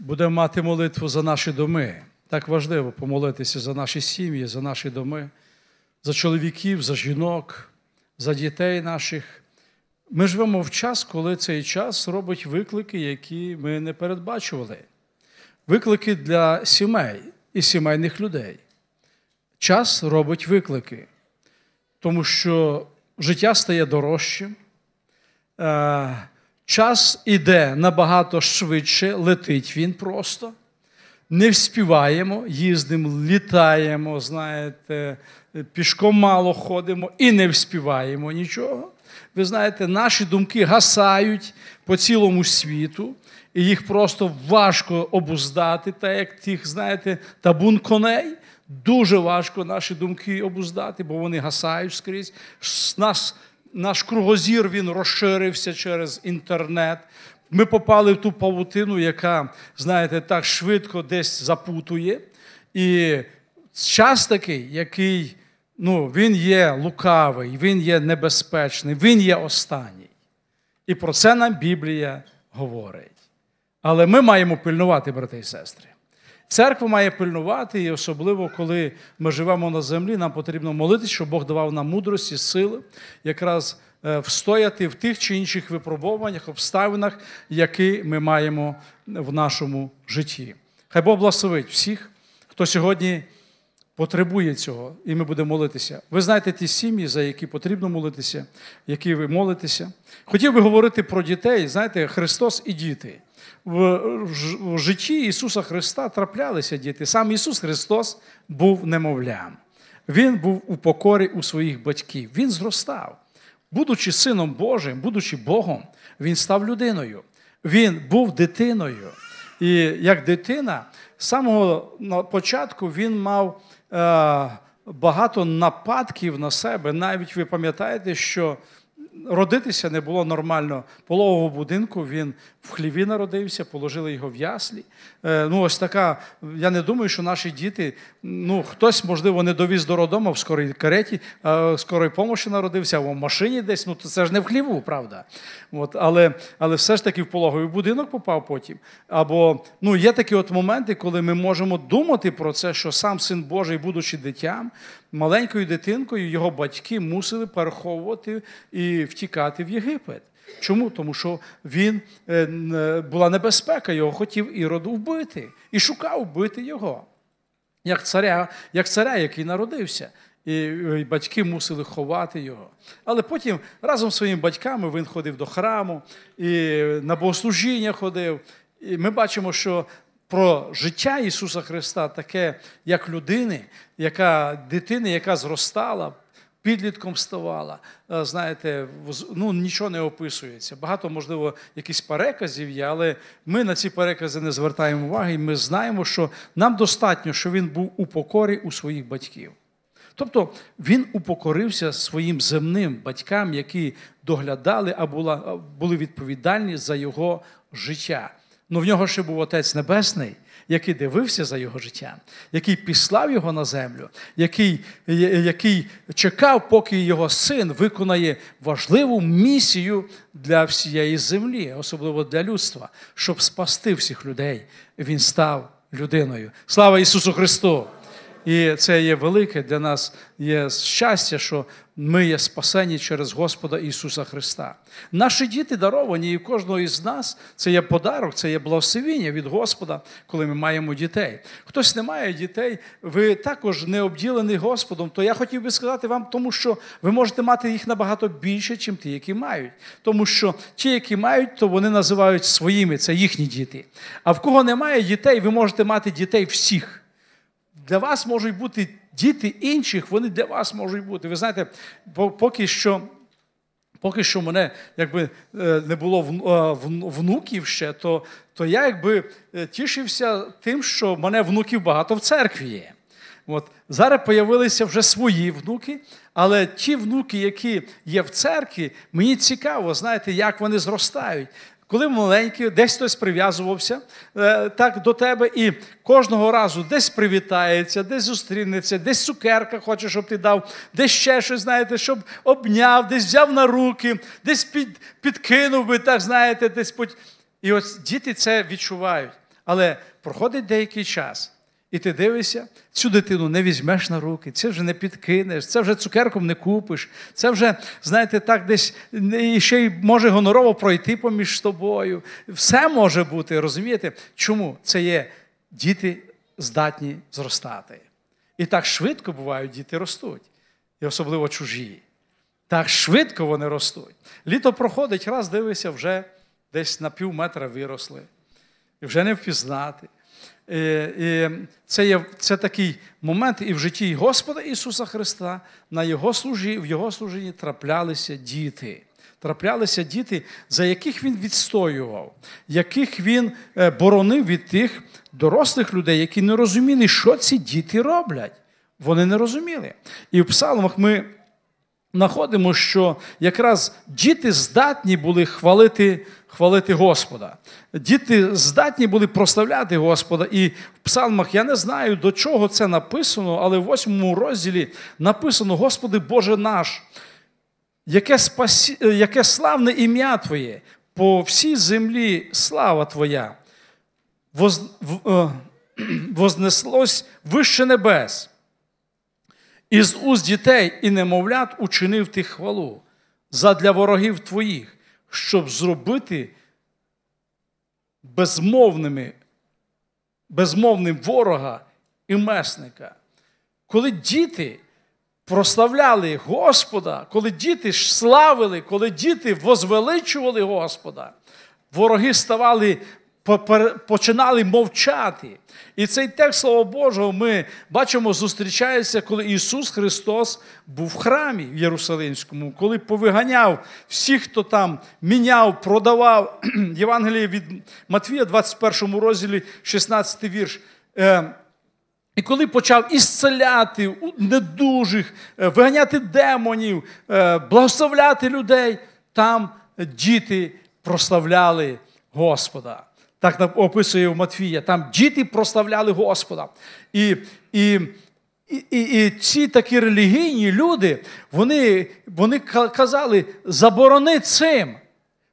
будемо мати молитву за наші доми. Так важливо помолитися за наші сім'ї, за наші доми, за чоловіків, за жінок, за дітей наших. Ми живемо в час, коли цей час робить виклики, які ми не передбачували. Виклики для сімей і сімейних людей. Час робить виклики, тому що життя стає дорожчим. Е, Час іде набагато швидше, летить він просто. Не вспіваємо, їздимо, літаємо, знаєте, пішком мало ходимо і не вспіваємо нічого. Ви знаєте, наші думки гасають по цілому світу, і їх просто важко обуздати, так як тих, знаєте, табун коней. Дуже важко наші думки обуздати, бо вони гасають скрізь. Нас наш кругозір він розширився через інтернет. Ми попали в ту павутину, яка, знаєте, так швидко десь запутує. І час такий, який ну, він є лукавий, він є небезпечний, він є останній. І про це нам Біблія говорить. Але ми маємо пильнувати, брати і сестри. Церква має пильнувати, і особливо, коли ми живемо на землі, нам потрібно молитися, щоб Бог давав нам мудрості, сили, якраз е, встояти в тих чи інших випробуваннях, обставинах, які ми маємо в нашому житті. Хай Бог благословить всіх, хто сьогодні потребує цього, і ми будемо молитися. Ви знаєте ті сім'ї, за які потрібно молитися, які ви молитеся. Хотів би говорити про дітей, знаєте, Христос і діти в житті Ісуса Христа траплялися діти. Сам Ісус Христос був немовлям. Він був у покорі у своїх батьків. Він зростав. Будучи сином Божим, будучи Богом, він став людиною. Він був дитиною. І як дитина, з самого початку він мав е, багато нападків на себе. Навіть ви пам'ятаєте, що родитися не було нормально полового будинку, він в хліві народився, положили його в яслі. Е, ну, ось така, я не думаю, що наші діти, ну, хтось, можливо, не довіз до родому в скорій кареті, е, в скорої помощі народився, або в машині десь. Ну, це ж не в хліву, правда. От, Але але все ж таки в пологовий будинок попав потім. Або ну, є такі от моменти, коли ми можемо думати про це, що сам син Божий, будучи дитям, маленькою дитинкою його батьки мусили переховувати і втікати в Єгипет. Чому? Тому що він е, е, була небезпека, його хотів Іроду вбити і шукав вбити його, як царя, як царя, який народився. І е, батьки мусили ховати його. Але потім разом з своїми батьками він ходив до храму, і на богослужіння ходив. І ми бачимо, що про життя Ісуса Христа, таке, як людини, яка дитини, яка зростала. Підлітком ставала, е, знаєте, ну нічого не описується. Багато, можливо, якихось переказів є, але ми на ці перекази не звертаємо уваги, і ми знаємо, що нам достатньо, що він був у покорі у своїх батьків. Тобто він упокорився своїм земним батькам, які доглядали або були відповідальні за його життя. Ну в нього ще був Отець Небесний, який дивився за його життя, який післав його на землю, який який чекав, поки його син виконає важливу місію для всієї землі, особливо для людства, щоб спасти всіх людей. Він став людиною. Слава Ісусу Христу! І це є велике для нас є щастя, що ми є спасені через Господа Ісуса Христа. Наші діти даровані, і в кожного із нас це є подарок, це є благословіння від Господа, коли ми маємо дітей. Хтось не має дітей, ви також не обділені Господом, то я хотів би сказати вам, тому що ви можете мати їх набагато більше, ніж ті, які мають. Тому що ті, які мають, то вони називають своїми, це їхні діти. А в кого немає дітей, ви можете мати дітей всіх для вас можуть бути діти інших, вони для вас можуть бути. Ви знаєте, поки що. Поки що мене якби е, не було е, внуків ще, то то я якби е, тішився тим, що в мене внуків багато в церкві є. От Зараз появилися вже свої внуки, але ті внуки, які є в церкві, мені цікаво, знаєте, як вони зростають коли маленький, десь хтось прив'язувався е, так до тебе і кожного разу десь привітається, десь зустрінеться, десь цукерка хоче, щоб ти дав, десь ще щось, знаєте, щоб обняв, десь взяв на руки, десь під, підкинув би, так знаєте, десь. Під... І ось діти це відчувають. Але проходить деякий час. І ти дивишся, цю дитину не візьмеш на руки, це вже не підкинеш, це вже цукерком не купиш, це вже, знаєте, так десь ще й може гонорово пройти поміж тобою. Все може бути, розумієте? Чому це є діти здатні зростати? І так швидко бувають, діти ростуть, і особливо чужі. Так швидко вони ростуть. Літо проходить, раз дивишся, вже десь на пів метра виросли. І вже не впізнати. Е, і Це є це такий момент і в житті Господа Ісуса Христа на його служі, в Його служенні траплялися діти. Траплялися діти, за яких він відстоював, яких він е, боронив від тих дорослих людей, які не розуміли, що ці діти роблять. Вони не розуміли. І в псалмах ми знаходимо, що якраз діти здатні були хвалити хвалити Господа. Діти здатні були прославляти Господа. І в псалмах я не знаю, до чого це написано, але в восьмому розділі написано: Господи Боже наш, яке, спасі... яке славне ім'я Твоє, по всій землі слава Твоя. Воз... Е, вознеслось вище небес. Із уст дітей і немовлят учинив ти хвалу задля ворогів твоїх, щоб зробити безмовними, безмовним ворога і месника. Коли діти прославляли Господа, коли діти славили, коли діти возвеличували Господа, вороги ставали починали мовчати. І цей текст, Слова Божого, ми бачимо, зустрічається, коли Ісус Христос був в храмі в Єрусалимському, коли повиганяв всіх, хто там міняв, продавав. Євангеліє від Матвія, 21 розділі, 16 вірш. Е, і коли почав ісцеляти недужих, е, виганяти демонів, е, благословляти людей, там діти прославляли Господа так описує в Матфія, Там діти прославляли Господа. І і, і, і ці такі релігійні люди, вони вони казали, заборони цим.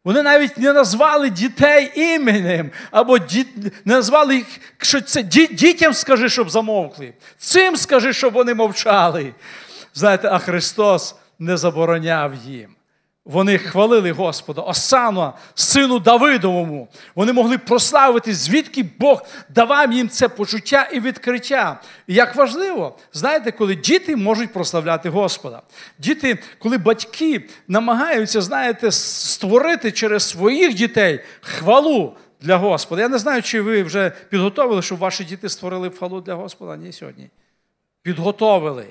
Вони навіть не назвали дітей іменем, або діт... не назвали їх, що це ді... дітям скажи, щоб замовкли. Цим скажи, щоб вони мовчали. Знаєте, а Христос не забороняв їм. Вони хвалили Господа, Осану, сину Давидовому. Вони могли прославити, звідки Бог давав їм це почуття і відкриття. І як важливо, знаєте, коли діти можуть прославляти Господа. Діти, коли батьки намагаються, знаєте, створити через своїх дітей хвалу для Господа. Я не знаю, чи ви вже підготовили, щоб ваші діти створили хвалу для Господа. Ні, сьогодні. Підготовили.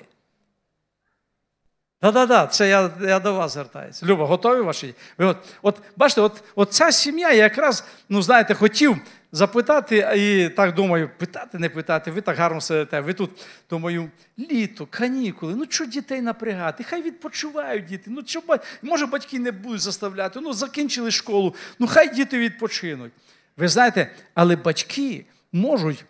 Да-да-да, це я я до вас звертаюся. Люба, готові ваші? Ви от, от бачите, от, от ця сім'я я якраз, ну знаєте, хотів запитати, і так думаю, питати, не питати, ви так гарно сидите. Ви тут думаю, літо, канікули, ну що дітей напрягати? Хай відпочивають діти. Ну що може батьки не будуть заставляти? Ну закінчили школу, ну хай діти відпочинуть. Ви знаєте, але батьки можуть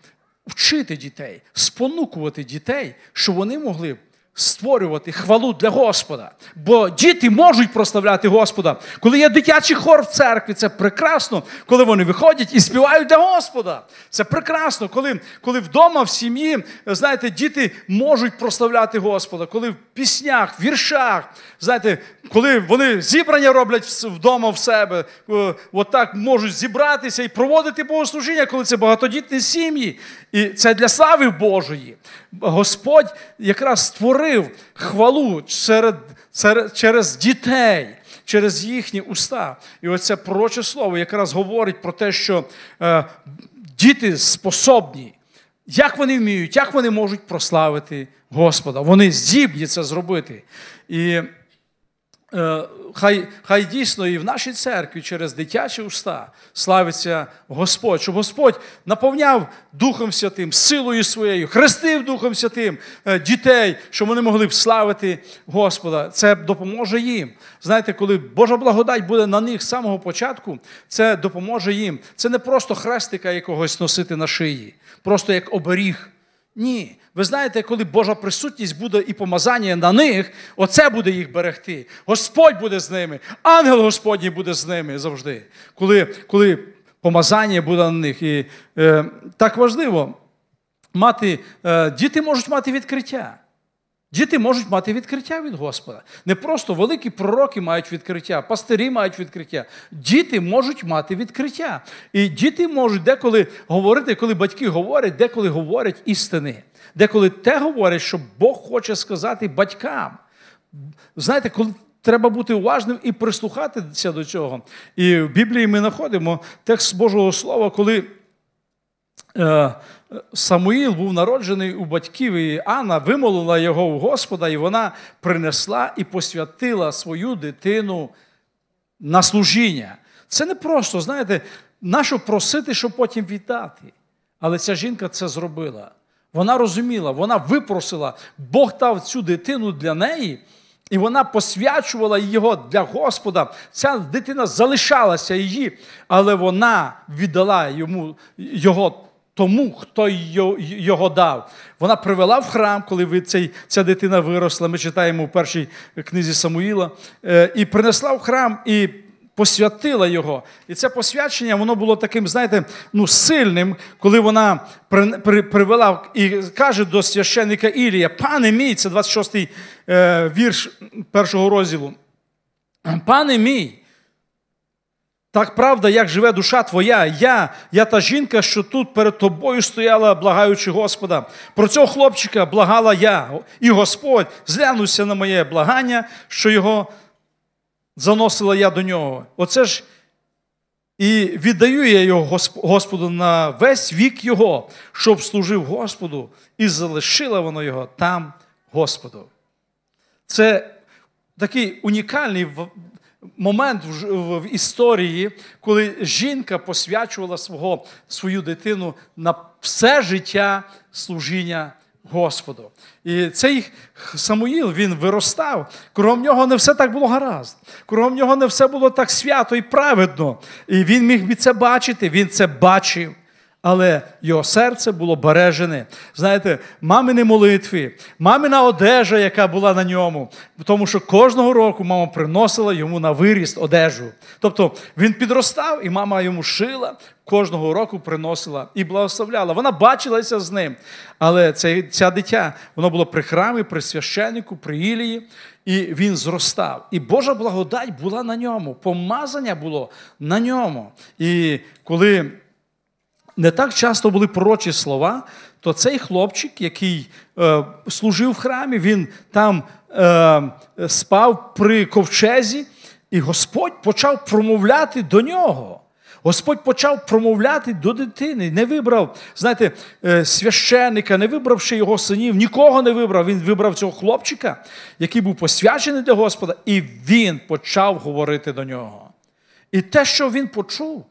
вчити дітей, спонукувати дітей, щоб вони могли створювати хвалу для Господа. Бо діти можуть прославляти Господа. Коли є дитячий хор в церкві, це прекрасно, коли вони виходять і співають для Господа. Це прекрасно, коли коли вдома, в сім'ї, знаєте, діти можуть прославляти Господа, коли в піснях, віршах, знаєте, коли вони зібрання роблять вдома в себе, е, от так можуть зібратися і проводити богослужіння, коли це багатодітні сім'ї. І це для слави Божої. Господь якраз створив говорив хвалу через дітей, через їхні уста. І оце проче слово якраз говорить про те, що е, діти способні. Як вони вміють, як вони можуть прославити Господа? Вони здібні це зробити. І Е, хай хай дійсно і в нашій церкві через дитячі уста славиться Господь, щоб Господь наповняв Духом Святим, силою своєю, хрестив Духом Святим е, дітей, щоб вони могли б славити Господа. Це допоможе їм. Знаєте, коли Божа благодать буде на них з самого початку, це допоможе їм. Це не просто хрестика якогось носити на шиї, просто як оберіг. Ні, ви знаєте, коли Божа присутність буде і помазання на них, оце буде їх берегти. Господь буде з ними, ангел Господній буде з ними завжди, коли коли помазання буде на них. І е, так важливо мати, е, діти можуть мати відкриття. Діти можуть мати відкриття від Господа. Не просто великі пророки мають відкриття, пастирі мають відкриття. Діти можуть мати відкриття. І діти можуть деколи говорити, коли батьки говорять, деколи говорять істини. Деколи те говорять, що Бог хоче сказати батькам. Знаєте, коли. Треба бути уважним і прислухатися до цього. І в Біблії ми знаходимо текст Божого Слова, коли Е, е, Самуїл був народжений у батьків, і Анна вимолила його у Господа, і вона принесла і посвятила свою дитину на служіння. Це не просто, знаєте, нащо просити, щоб потім вітати. Але ця жінка це зробила. Вона розуміла, вона випросила, Бог дав цю дитину для неї, і вона посвячувала його для Господа. Ця дитина залишалася її, але вона віддала йому його тому, хто його дав. Вона привела в храм, коли цей, ця дитина виросла. Ми читаємо у першій книзі Самуїла, е, і принесла в храм. і Посвятила його. І це посвячення, воно було таким, знаєте, ну, сильним, коли вона при, при, привела і каже до священника Ілія, пане мій, це 26 й е, вірш першого розділу. Пане мій, так правда, як живе душа твоя, я, я та жінка, що тут перед тобою стояла, благаючи Господа. Про цього хлопчика благала я, і Господь зглянувся на моє благання, що його заносила я до нього. Оце ж і віддаю я його Господу на весь вік Його, щоб служив Господу, і залишила воно його там, Господу. Це такий унікальний момент в, в історії, коли жінка посвячувала свого, свою дитину на все життя служіння Господу. І цей Самуїл він виростав. Кругом нього не все так було гаразд. Кругом нього не все було так свято і праведно. І він міг би це бачити, він це бачив але його серце було бережене. Знаєте, мамини молитви, мамина одежа, яка була на ньому, тому що кожного року мама приносила йому на виріст одежу. Тобто він підростав, і мама йому шила, кожного року приносила і благословляла. Вона бачилася з ним. Але це, ця дитя, воно було при храмі, при священнику, при Ілії. І він зростав. І Божа благодать була на ньому, помазання було на ньому. І коли не так часто були пророчі слова, то цей хлопчик, який е, служив в храмі, він там е, спав при ковчезі, і Господь почав промовляти до нього. Господь почав промовляти до дитини, не вибрав, знаєте, е, священика, не вибравши його синів, нікого не вибрав. Він вибрав цього хлопчика, який був посвячений для Господа, і він почав говорити до нього. І те, що він почув,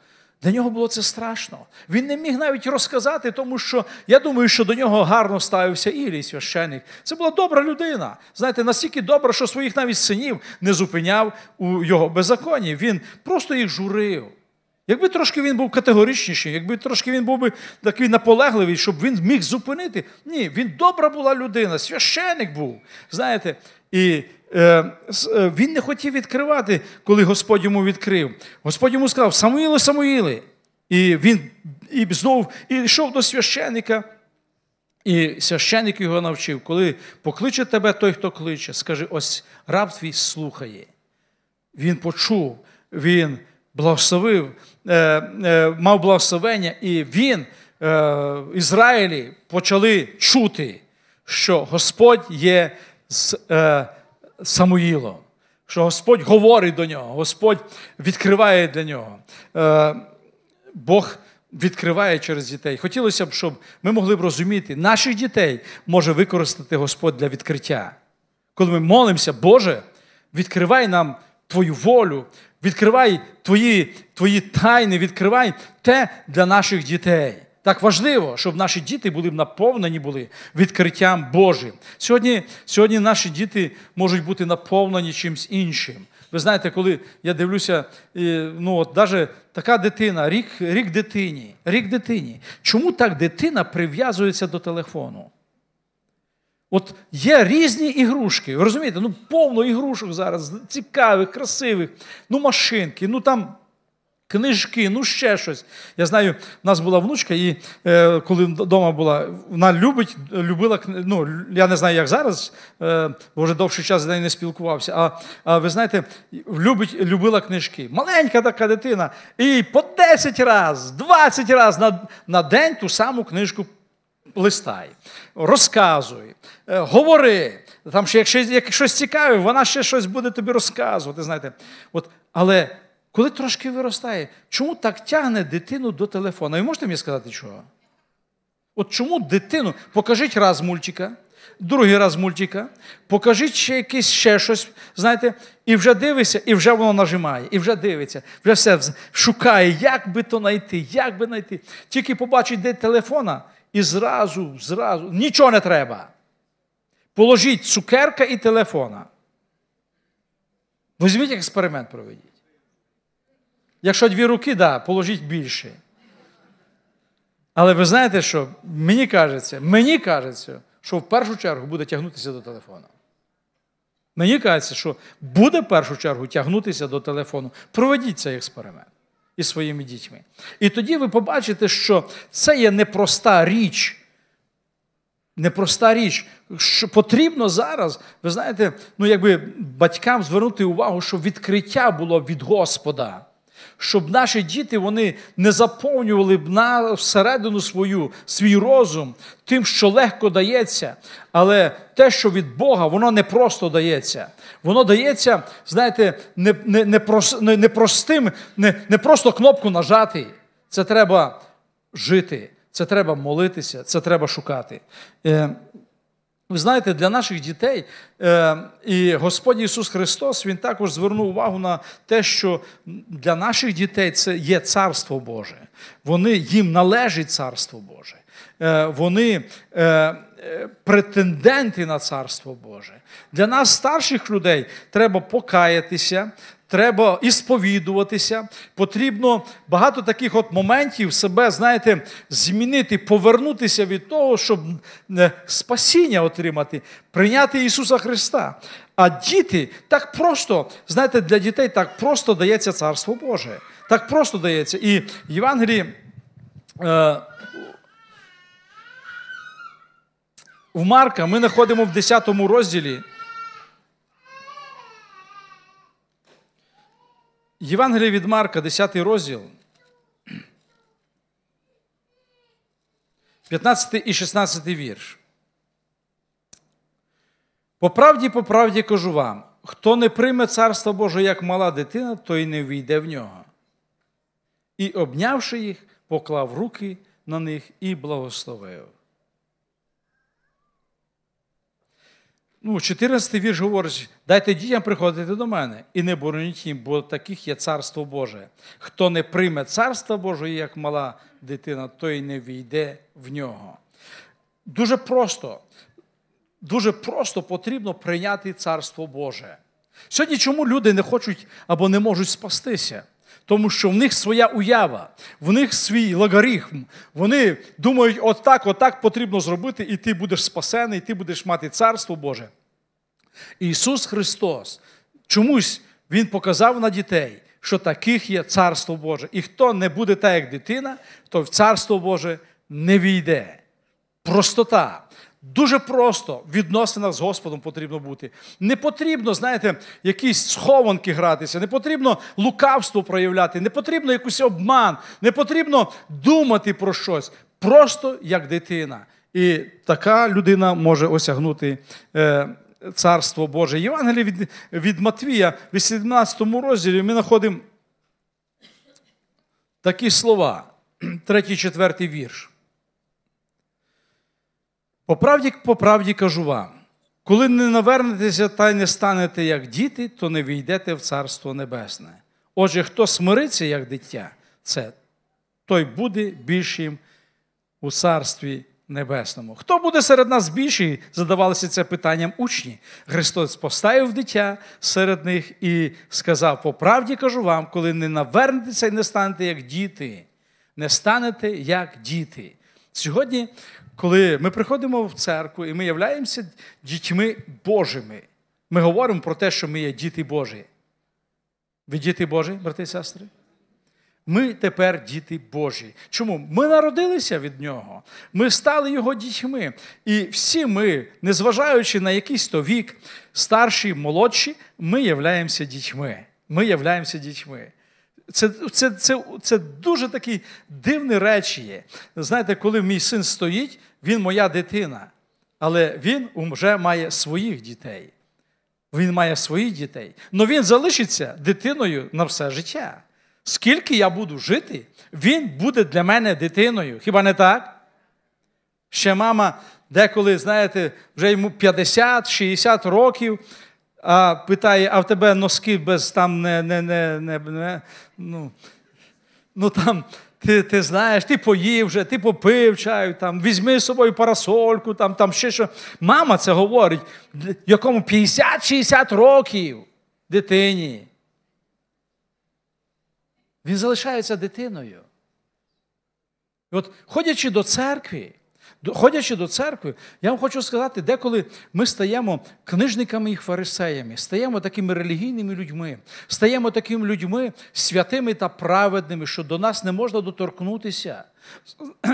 для нього було це страшно. Він не міг навіть розказати, тому що я думаю, що до нього гарно ставився Ілій священик. Це була добра людина. Знаєте, настільки добра, що своїх навіть синів не зупиняв у його беззаконні. Він просто їх журив. Якби трошки він був категоричніший, якби трошки він був би такий наполегливий, щоб він міг зупинити. Ні, він добра була людина, священик був. Знаєте, і е, е, він не хотів відкривати, коли Господь йому відкрив. Господь йому сказав: Самуїли, Самуїли. І він і знов і йшов до священика, І священик його навчив, коли покличе тебе той, хто кличе, скажи, ось раб твій слухає. Він почув, він благословив, е, мав благословення, і він, Ізраїлі, почали чути, що Господь є з е, Самуїлом, що Господь говорить до нього, Господь відкриває для нього. Е, Бог відкриває через дітей. Хотілося б, щоб ми могли б розуміти, наших дітей може використати Господь для відкриття. Коли ми молимося, Боже, відкривай нам Твою волю, відкривай Твої, Твої тайни, відкривай те для наших дітей. Так важливо, щоб наші діти були наповнені були відкриттям Божим. Сьогодні сьогодні наші діти можуть бути наповнені чимось іншим. Ви знаєте, коли я дивлюся, ну от навіть така дитина, рік рік дитині, рік дитині. Чому так дитина прив'язується до телефону? От є різні ігрушки. Ви розумієте, ну повно ігрушок зараз, цікавих, красивих, ну машинки, ну там. Книжки, ну ще щось. Я знаю, в нас була внучка, і е, коли вдома була, вона любить, любила ну, Я не знаю, як зараз, е, бо вже довший час з нею не спілкувався. А а ви знаєте, любить, любила книжки. Маленька така дитина. І по 10 раз, 20 разів на, на день ту саму книжку листай, розказуй, е, говори. Там ще, якщо як щось цікаве, вона ще щось буде тобі розказувати. знаєте. От, Але коли трошки виростає, чому так тягне дитину до телефона? Ви можете мені сказати, чого? От чому дитину? Покажіть раз мультика, другий раз мультика, покажіть ще якесь ще щось, знаєте, і вже дивися, і вже воно нажимає, і вже дивиться, вже все шукає, як би то знайти, як би знайти. Тільки побачить, де телефона, і зразу, зразу, нічого не треба. Положіть цукерка і телефона. Візьміть експеримент проведіть. Якщо дві руки, да, положіть більше. Але ви знаєте, що мені кажеться, мені кажеться, що в першу чергу буде тягнутися до телефону. Мені кажеться, що буде в першу чергу тягнутися до телефону. Проведіть цей експеримент із своїми дітьми. І тоді ви побачите, що це є непроста річ. Непроста річ, що потрібно зараз, ви знаєте, ну якби батькам звернути увагу, щоб відкриття було від Господа щоб наші діти вони не заповнювали б на всередину свою, свій розум тим, що легко дається. Але те, що від Бога, воно не просто дається. Воно дається, знаєте, не не, не, не, не простим, не, не просто кнопку нажати. Це треба жити, це треба молитися, це треба шукати. Е, ви знаєте, для наших дітей е, і Господь Ісус Христос Він також звернув увагу на те, що для наших дітей це є Царство Боже. Вони їм належить Царство Боже. Е, вони е, претенденти на Царство Боже. Для нас, старших людей, треба покаятися, треба ісповідуватися, потрібно багато таких от моментів себе, знаєте, змінити, повернутися від того, щоб е, спасіння отримати, прийняти Ісуса Христа. А діти так просто, знаєте, для дітей так просто дається Царство Боже. Так просто дається. І Євангелії. Е, в Марка ми знаходимо в 10 розділі. Євангеліє від Марка, 10 розділ, 15 і 16 вірш. По правді, по правді кажу вам, хто не прийме Царство Боже як мала дитина, той не війде в нього. І, обнявши їх, поклав руки на них і благословив. ну, 14 вірш говорить, дайте дітям приходити до мене і не бороніть їм, бо таких є царство Боже. Хто не прийме царство Боже, як мала дитина, той не війде в нього. Дуже просто, дуже просто потрібно прийняти царство Боже. Сьогодні чому люди не хочуть або не можуть спастися? тому що в них своя уява, в них свій логарифм. Вони думають, от так, от потрібно зробити, і ти будеш спасений, і ти будеш мати Царство Боже. Ісус Христос чомусь Він показав на дітей, що таких є Царство Боже. І хто не буде так, як дитина, то в Царство Боже не війде. Простота. Дуже просто в відносинах з Господом потрібно бути. Не потрібно, знаєте, якісь схованки гратися, не потрібно лукавство проявляти, не потрібно якийсь обман, не потрібно думати про щось. Просто як дитина. І така людина може осягнути е, Царство Боже. Євангеліє від, від Матвія, в 18 розділі, ми знаходимо такі слова, 3-4 вірш. По правді, по правді кажу вам, коли не навернетеся та й не станете як діти, то не війдете в Царство Небесне. Отже, хто смириться як дитя, це той буде більшим у Царстві Небесному. Хто буде серед нас більший, задавалися це питанням учні. Христос поставив дитя серед них і сказав: По правді кажу вам, коли не навернетеся і не станете як діти, не станете як діти. Сьогодні коли ми приходимо в церкву і ми являємося дітьми Божими. Ми говоримо про те, що ми є діти Божі. Ви діти Божі, брати і сестри? Ми тепер діти Божі. Чому? Ми народилися від Нього, ми стали Його дітьми. І всі ми, незважаючи на якийсь то вік, старші, молодші, ми являємося дітьми. Ми являємося дітьми. Це це, це, це дуже такі дивні речі є. Знаєте, коли мій син стоїть, він моя дитина, але він вже має своїх дітей. Він має своїх дітей. Але він залишиться дитиною на все життя. Скільки я буду жити, він буде для мене дитиною. Хіба не так? Ще мама деколи, знаєте, вже йому 50-60 років а питає, а в тебе носки без там не не, не, не, не ну, ну там. Ти ти знаєш, ти поїв вже, ти попив чаю, там, візьми з собою парасольку, там там ще що. Мама це говорить, якому 50-60 років дитині. Він залишається дитиною. І от, ходячи до церкви, Ходячи до церкви, я вам хочу сказати, деколи ми стаємо книжниками і фарисеями, стаємо такими релігійними людьми, стаємо такими людьми святими та праведними, що до нас не можна доторкнутися.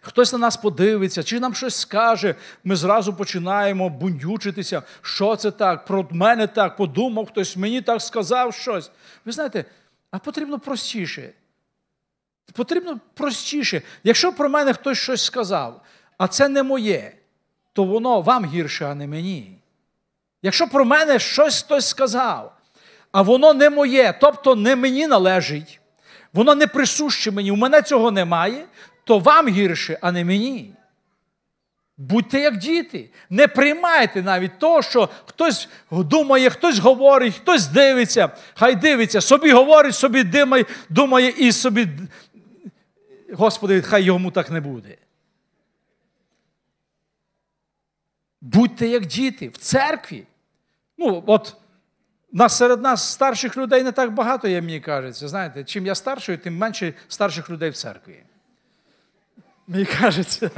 Хтось на нас подивиться, чи нам щось скаже, ми зразу починаємо бундючитися, що це так, про мене так подумав хтось, мені так сказав щось. Ви знаєте, а потрібно простіше. Потрібно простіше. Якщо про мене хтось щось сказав, а це не моє, то воно вам гірше, а не мені. Якщо про мене щось хтось сказав, а воно не моє, тобто не мені належить, воно не присуще мені, у мене цього немає, то вам гірше, а не мені. Будьте як діти, не приймайте навіть того, що хтось думає, хтось говорить, хтось дивиться, хай дивиться, собі говорить, собі димає, думає і собі Господи, хай йому так не буде. Будьте як діти в церкві. Ну, от нас серед нас старших людей не так багато, як мені кажеться. Знаєте, чим я старший, тим менше старших людей в церкві. Мені кажеться.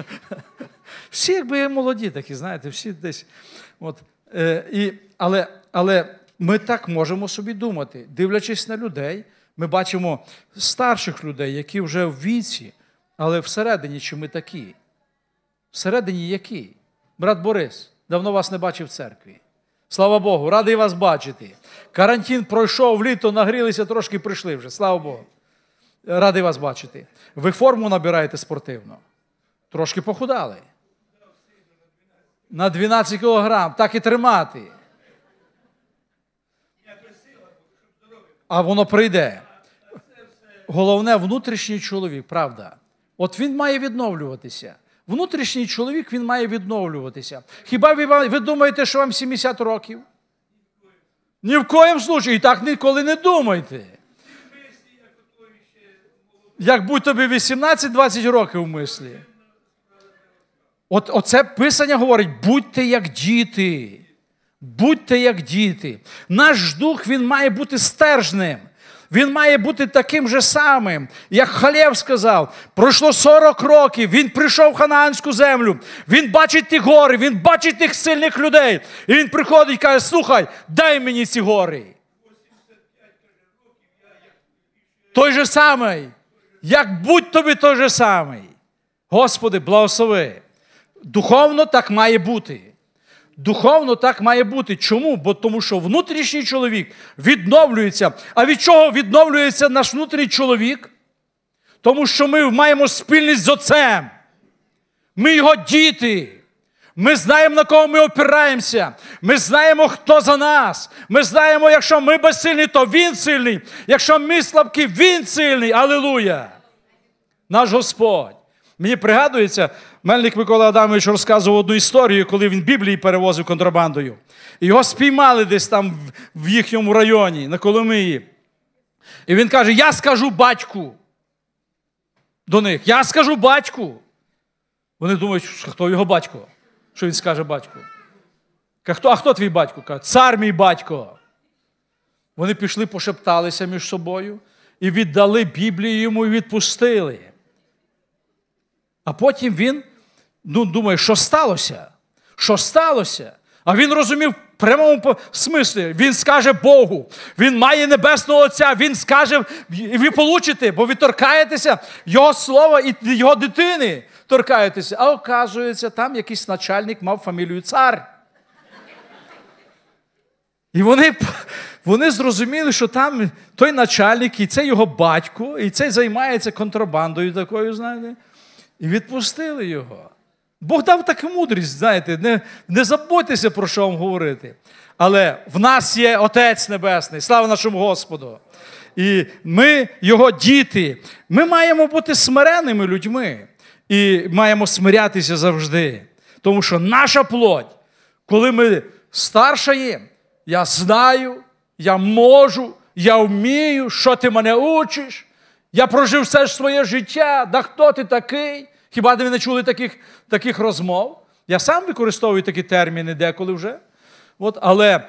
Всі, якби молоді, такі, знаєте, всі десь. От, е, і, Але але ми так можемо собі думати, дивлячись на людей. Ми бачимо старших людей, які вже в віці, але всередині, чи ми такі? Всередині які? Брат Борис, давно вас не бачив в церкві. Слава Богу, радий вас бачити. Карантин пройшов літо, нагрілися, трошки прийшли вже. Слава Богу. Радий вас бачити. Ви форму набираєте спортивно. Трошки похудали. На 12 кілограм, так і тримати. а воно прийде. Головне, внутрішній чоловік, правда. От він має відновлюватися. Внутрішній чоловік він має відновлюватися. Хіба ви ви думаєте, що вам 70 років? Ні в коєм случаю. І так ніколи не думайте. Як будь тобі 18-20 років в мислі. От, Оце писання говорить: будьте як діти. Будьте як діти. Наш дух він має бути стержним. Він має бути таким же самим, як Халєв сказав. Пройшло 40 років, він прийшов в Ханаанську землю, він бачить ті гори, він бачить тих сильних людей. І він приходить і каже: Слухай, дай мені ці гори. Той же самий, як будь тобі той же самий. Господи, благослови. Духовно так має бути. Духовно так має бути. Чому? Бо тому, що внутрішній чоловік відновлюється. А від чого відновлюється наш внутрішній чоловік? Тому що ми маємо спільність з Отцем. Ми його діти. Ми знаємо, на кого ми опираємося. Ми знаємо, хто за нас. Ми знаємо, якщо ми безсильні, то Він сильний. Якщо ми слабкі, Він сильний. Аллилуйя! Наш Господь. Мені пригадується, Мельник Микола Адамович розказував одну історію, коли він Біблії перевозив контрабандою. Його спіймали десь там в їхньому районі, на Коломиї. І він каже: Я скажу батьку до них. Я скажу батьку. Вони думають, що хто його батько? Що він скаже батьку? Каже, хто, А хто твій батько? Каже, цар мій батько. Вони пішли, пошепталися між собою і віддали Біблію йому і відпустили. А потім він ну, думає, що сталося? Що сталося? А він розумів в прямому смислі. Він скаже Богу, він має небесного Отця, він скаже, і ви получите, бо ви торкаєтеся Його слова і його дитини торкаєтеся. А оказується, там якийсь начальник мав фамілію цар. І вони вони зрозуміли, що там той начальник, і це його батько, і цей займається контрабандою такою, знаєте, і відпустили його. Бог дав таку мудрість, знаєте, не не заботьтеся, про що вам говорити. Але в нас є Отець Небесний, слава нашому Господу. І ми, Його діти, ми маємо бути смиреними людьми і маємо смирятися завжди. Тому що наша плоть, коли ми старшаємо, я знаю, я можу, я вмію, що ти мене учиш, я прожив все ж своє життя, да хто ти такий? Хіба ви не чули таких таких розмов? Я сам використовую такі терміни деколи вже. От, Але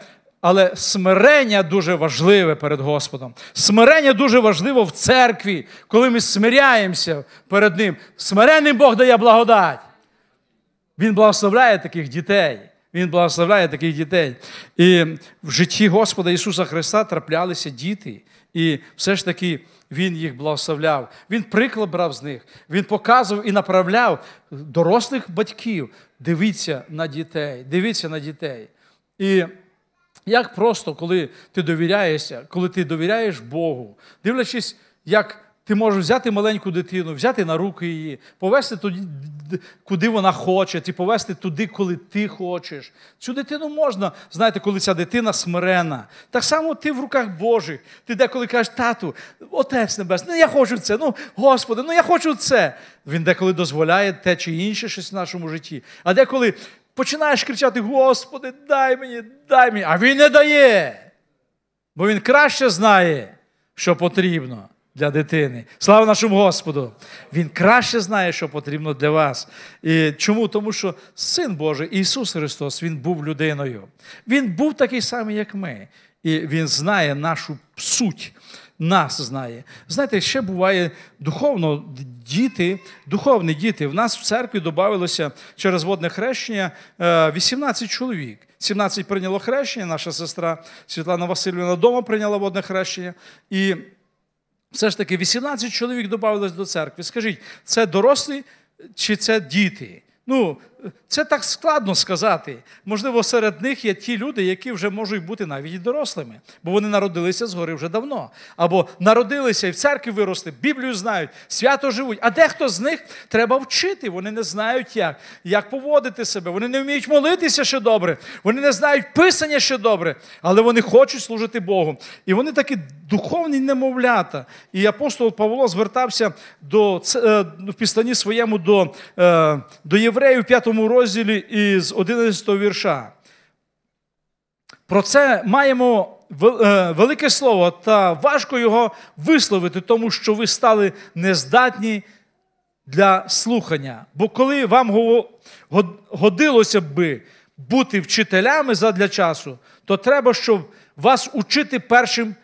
але смирення дуже важливе перед Господом. Смирення дуже важливо в церкві, коли ми смиряємося перед Ним. Смиренним Бог дає благодать. Він благословляє таких дітей. Він благословляє таких дітей. І в житті Господа Ісуса Христа траплялися діти. І все ж таки він їх благословляв, він приклад брав з них, він показував і направляв дорослих батьків. Дивіться на дітей, дивіться на дітей. І як просто, коли ти довіряєшся, коли ти довіряєш Богу, дивлячись, як ти можеш взяти маленьку дитину, взяти на руки її, повести туди, куди вона хоче, і повести туди, коли ти хочеш. Цю дитину можна, знаєте, коли ця дитина смирена. Так само ти в руках Божих. Ти деколи кажеш, тату, Отець Небесний, ну я хочу це. Ну, Господи, ну я хочу це. Він деколи дозволяє те чи інше щось в нашому житті. А деколи починаєш кричати: Господи, дай мені, дай мені. А він не дає. Бо він краще знає, що потрібно для дитини. Слава нашому Господу! Він краще знає, що потрібно для вас. І Чому? Тому що Син Божий Ісус Христос, Він був людиною. Він був такий самий, як ми. І Він знає нашу суть, нас знає. Знаєте, ще буває духовно діти, духовні діти. В нас в церкві додавилося через водне хрещення 18 е, чоловік. 17 прийняло хрещення, наша сестра Світлана Васильівна вдома прийняла водне хрещення. І все ж таки, 18 чоловік додавалось до церкви. Скажіть, це дорослі чи це діти? Ну, це так складно сказати. Можливо, серед них є ті люди, які вже можуть бути навіть і дорослими, бо вони народилися згори вже давно. Або народилися і в церкві виросли, Біблію знають, свято живуть. А дехто з них треба вчити. Вони не знають, як як поводити себе. Вони не вміють молитися ще добре, вони не знають писання ще добре, але вони хочуть служити Богу. І вони такі духовні немовлята. І апостол Павло звертався до е, в пістані своєму до, е, до євреїв 5 розділі із 11 вірша. Про це маємо е, велике слово, та важко його висловити, тому що ви стали нездатні для слухання. Бо коли вам годилося би бути вчителями задля часу, то треба, щоб вас учити першим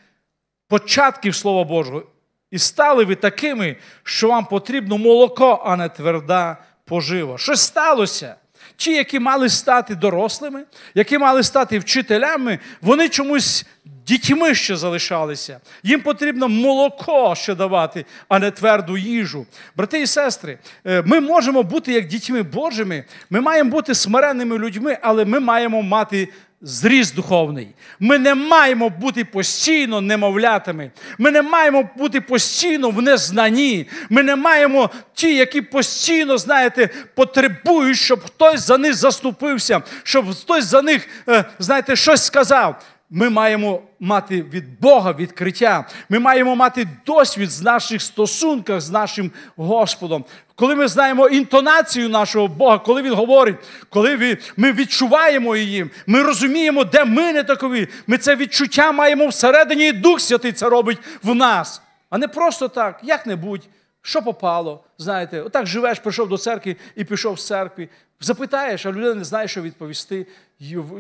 початків Слова Божого. І стали ви такими, що вам потрібно молоко, а не тверда пожива. Щось сталося. Ті, які мали стати дорослими, які мали стати вчителями, вони чомусь дітьми ще залишалися. Їм потрібно молоко ще давати, а не тверду їжу. Брати і сестри, е, ми можемо бути як дітьми Божими, ми маємо бути смиренними людьми, але ми маємо мати зріст духовний. Ми не маємо бути постійно немовлятами. Ми не маємо бути постійно в незнанні. Ми не маємо ті, які постійно, знаєте, потребують, щоб хтось за них заступився, щоб хтось за них, е, знаєте, щось сказав. Ми маємо мати від Бога відкриття. Ми маємо мати досвід з наших стосунках з нашим Господом. Коли ми знаємо інтонацію нашого Бога, коли Він говорить, коли ми відчуваємо її, ми розуміємо, де ми не такові. Ми це відчуття маємо всередині, і Дух Святий це робить в нас. А не просто так, як-небудь, що попало. Знаєте, отак живеш, прийшов до церкви і пішов з церкви. Запитаєш, а людина не знає, що відповісти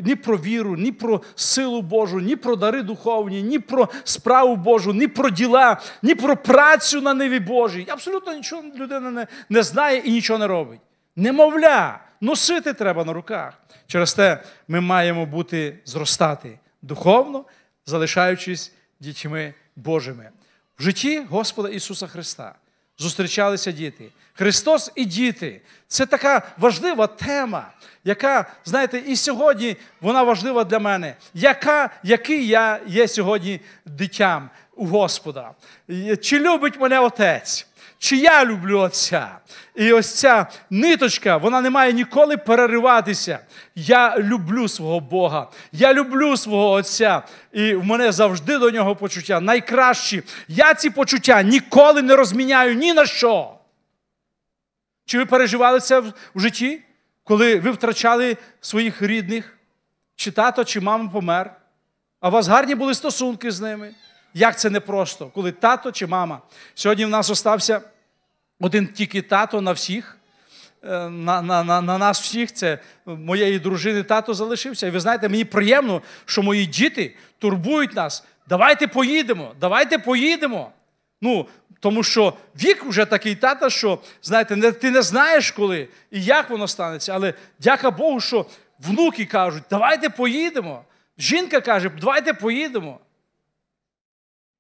ні про віру, ні про силу Божу, ні про дари духовні, ні про справу Божу, ні про діла, ні про працю на ниві Божій. Абсолютно нічого людина не, не знає і нічого не робить. Немовля, носити треба на руках. Через те ми маємо бути зростати духовно, залишаючись дітьми Божими в житті Господа Ісуса Христа зустрічалися діти. Христос і діти це така важлива тема, яка, знаєте, і сьогодні вона важлива для мене, яка, який я є сьогодні дитям у Господа. Чи любить мене Отець? чи я люблю Отця. І ось ця ниточка, вона не має ніколи перериватися. Я люблю свого Бога, я люблю свого Отця, і в мене завжди до нього почуття. Найкращі. Я ці почуття ніколи не розміняю ні на що. Чи ви переживали це в житті, коли ви втрачали своїх рідних, чи тато, чи мама помер, а у вас гарні були стосунки з ними? Як це непросто, коли тато чи мама? Сьогодні в нас остався один тільки тато на всіх, е, на на, на, на нас всіх, це моєї дружини тато залишився. І ви знаєте, мені приємно, що мої діти турбують нас. Давайте поїдемо, давайте поїдемо. Ну, Тому що вік вже такий тата, що, знаєте, не, ти не знаєш коли і як воно станеться. Але дяка Богу, що внуки кажуть, давайте поїдемо. Жінка каже, давайте поїдемо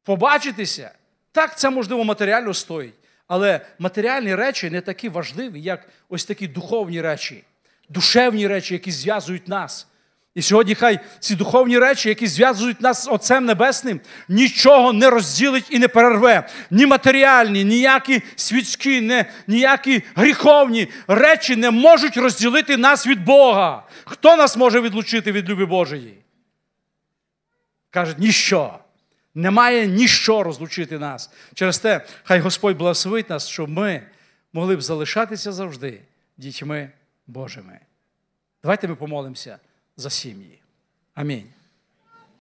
побачитися. Так, це можливо матеріально стоїть, але матеріальні речі не такі важливі, як ось такі духовні речі, душевні речі, які зв'язують нас. І сьогодні хай ці духовні речі, які зв'язують нас з Отцем Небесним, нічого не розділить і не перерве. Ні матеріальні, ніякі світські, не, ніякі гріховні речі не можуть розділити нас від Бога. Хто нас може відлучити від любі Божої? Каже, ніщо. Немає ніщо розлучити нас. Через те, хай Господь благословить нас, щоб ми могли б залишатися завжди дітьми Божими. Давайте ми помолимося за сім'ї. Амінь.